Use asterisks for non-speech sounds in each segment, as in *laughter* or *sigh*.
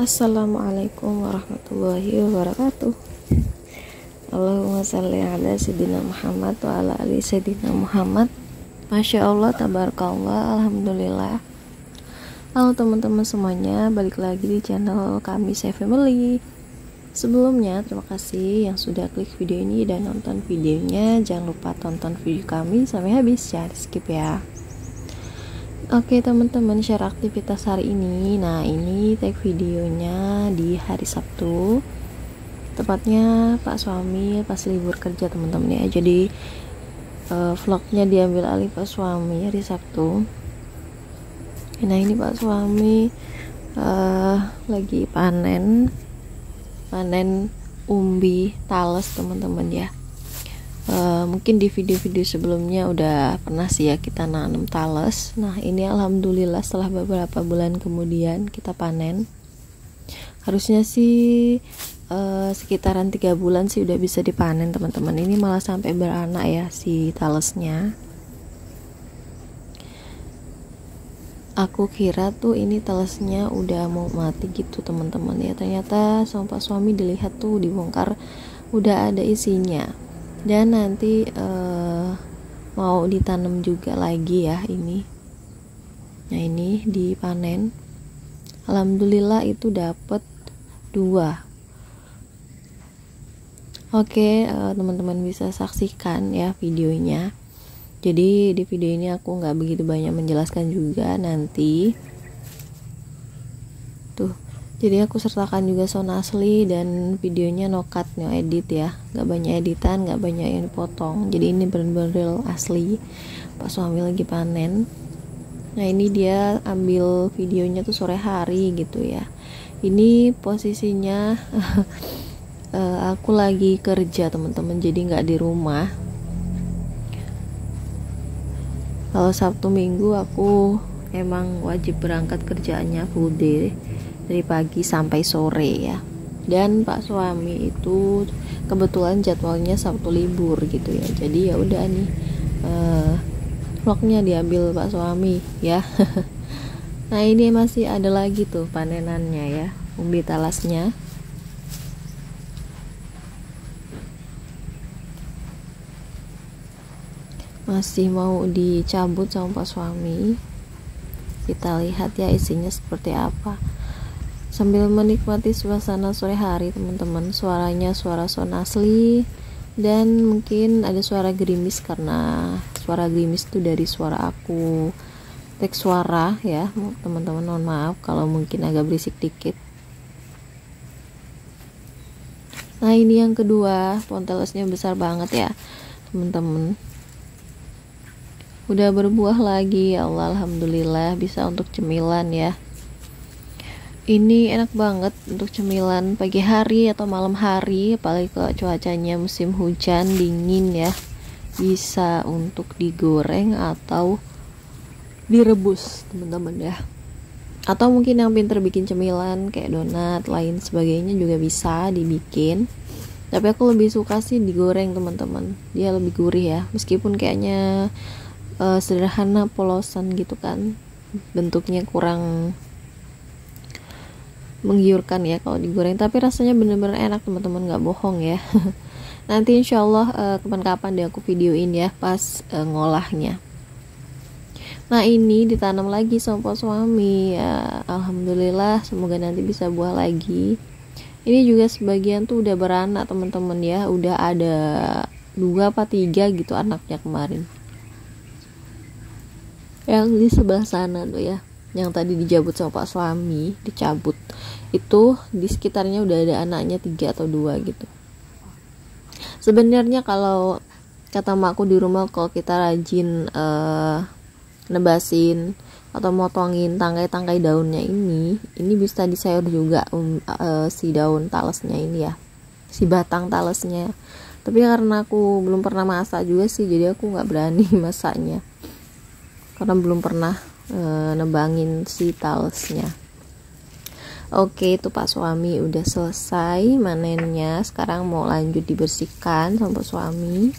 Assalamualaikum warahmatullahi wabarakatuh Allahumma salli ala Sayyidina Muhammad wa ala ali Sayyidina Muhammad Masya Allah, tabarakallah, Alhamdulillah Halo teman-teman semuanya, balik lagi di channel kami Safe Family Sebelumnya, terima kasih yang sudah klik video ini dan nonton videonya Jangan lupa tonton video kami sampai habis, jangan skip ya Oke teman-teman share aktivitas hari ini Nah ini take videonya di hari Sabtu Tepatnya Pak Suami pas libur kerja teman-teman ya Jadi uh, vlognya diambil alih Pak Suami hari Sabtu Nah ini Pak Suami uh, lagi panen Panen umbi talas teman-teman ya Eh, mungkin di video-video sebelumnya udah pernah sih ya kita nanam talas. Nah, ini alhamdulillah setelah beberapa bulan kemudian kita panen. Harusnya sih uh, sekitaran tiga bulan sih udah bisa dipanen, teman-teman. Ini malah sampai beranak ya si talasnya. Aku kira tuh ini talasnya udah mau mati gitu, teman-teman. Ya ternyata sama Pak suami dilihat tuh dibongkar udah ada isinya dan nanti uh, mau ditanam juga lagi ya ini nah ini dipanen alhamdulillah itu dapat dua Oke, uh, teman-teman bisa saksikan ya videonya. Jadi di video ini aku nggak begitu banyak menjelaskan juga nanti jadi aku sertakan juga sound asli dan videonya no cut no edit ya gak banyak editan gak banyak yang dipotong jadi ini bener-bener real asli pas suami lagi panen nah ini dia ambil videonya tuh sore hari gitu ya ini posisinya *laughs* eh, aku lagi kerja teman-teman jadi nggak di rumah kalau Sabtu Minggu aku emang wajib berangkat kerjaannya full day dari pagi sampai sore ya dan pak suami itu kebetulan jadwalnya sabtu libur gitu ya jadi ya udah nih uh, vlognya diambil pak suami ya *laughs* nah ini masih ada lagi tuh panenannya ya umbi talasnya masih mau dicabut sama pak suami kita lihat ya isinya seperti apa sambil menikmati suasana sore hari teman-teman suaranya suara sound asli dan mungkin ada suara gerimis karena suara gerimis itu dari suara aku teks suara ya teman-teman mohon maaf kalau mungkin agak berisik dikit nah ini yang kedua pontelesnya besar banget ya teman-teman udah berbuah lagi ya Allah alhamdulillah bisa untuk cemilan ya ini enak banget untuk cemilan pagi hari atau malam hari apalagi kalau cuacanya musim hujan dingin ya bisa untuk digoreng atau direbus teman-teman ya atau mungkin yang pinter bikin cemilan kayak donat lain sebagainya juga bisa dibikin tapi aku lebih suka sih digoreng teman-teman dia lebih gurih ya meskipun kayaknya uh, sederhana polosan gitu kan bentuknya kurang menggiurkan ya kalau digoreng tapi rasanya bener-bener enak teman-teman nggak bohong ya *laughs* nanti insyaallah uh, eh, kapan-kapan deh aku videoin ya pas uh, ngolahnya nah ini ditanam lagi sama suami ya alhamdulillah semoga nanti bisa buah lagi ini juga sebagian tuh udah beranak teman-teman ya udah ada dua apa tiga gitu anaknya kemarin yang di sebelah sana tuh ya yang tadi dijabut sama pak suami dicabut itu di sekitarnya udah ada anaknya tiga atau dua gitu sebenarnya kalau kata makku di rumah kalau kita rajin uh, nebasin atau motongin tangkai-tangkai daunnya ini ini bisa disayur juga um, uh, si daun talasnya ini ya si batang talasnya tapi karena aku belum pernah masak juga sih jadi aku nggak berani *laughs* masaknya karena belum pernah Eh, nebangin si talsnya. Oke itu pak suami udah selesai manennya sekarang mau lanjut dibersihkan sama Pak suami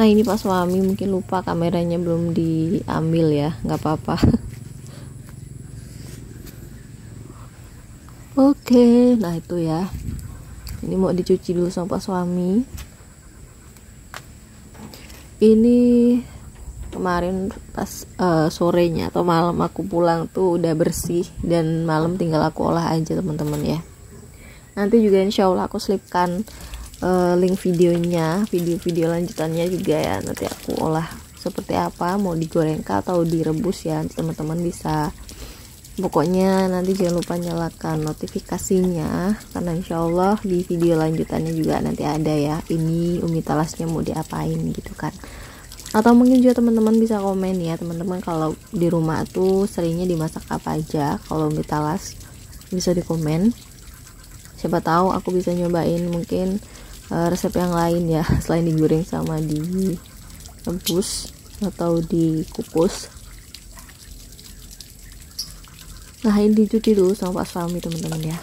nah ini pak suami mungkin lupa kameranya belum diambil ya nggak apa-apa *laughs* oke nah itu ya ini mau dicuci dulu sama pak suami ini kemarin pas uh, sorenya atau malam aku pulang tuh udah bersih dan malam tinggal aku olah aja teman-teman ya nanti juga insya Allah aku selipkan uh, link videonya video-video lanjutannya juga ya nanti aku olah seperti apa mau digoreng atau direbus ya teman-teman bisa pokoknya nanti jangan lupa nyalakan notifikasinya karena insya Allah di video lanjutannya juga nanti ada ya ini umi talasnya mau diapain gitu kan atau mungkin juga teman-teman bisa komen ya teman-teman kalau di rumah tuh seringnya dimasak apa aja kalau umi talas bisa di komen siapa tahu aku bisa nyobain mungkin uh, resep yang lain ya *laughs* selain digoreng sama di rebus atau dikukus Nah ini dicuci dulu sama Pak Suami teman-teman ya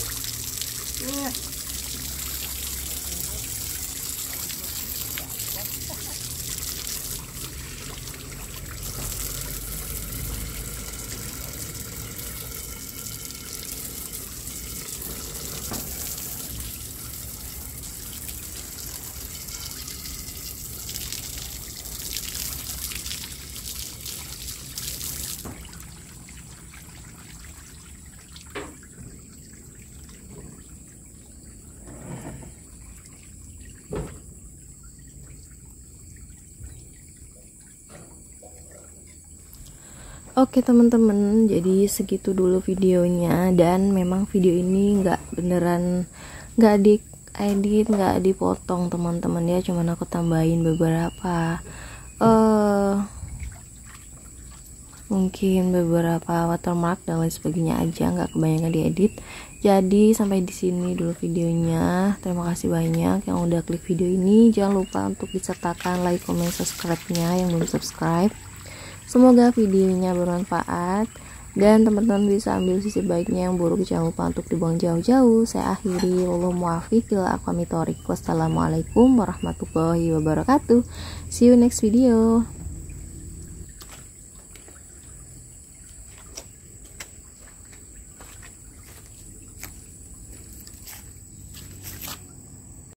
good. Oke teman-teman, jadi segitu dulu videonya dan memang video ini nggak beneran nggak di edit, nggak dipotong teman-teman ya, cuman aku tambahin beberapa uh, mungkin beberapa watermark dan lain sebagainya aja, nggak kebanyakan diedit. Jadi sampai di sini dulu videonya. Terima kasih banyak yang udah klik video ini. Jangan lupa untuk disertakan like, comment, subscribe-nya yang belum subscribe Semoga videonya bermanfaat dan teman-teman bisa ambil sisi baiknya yang buruk jangan lupa untuk dibuang jauh-jauh. Saya akhiri wallahu muwaffiq ila aqwamit Wassalamualaikum warahmatullahi wabarakatuh. See you next video.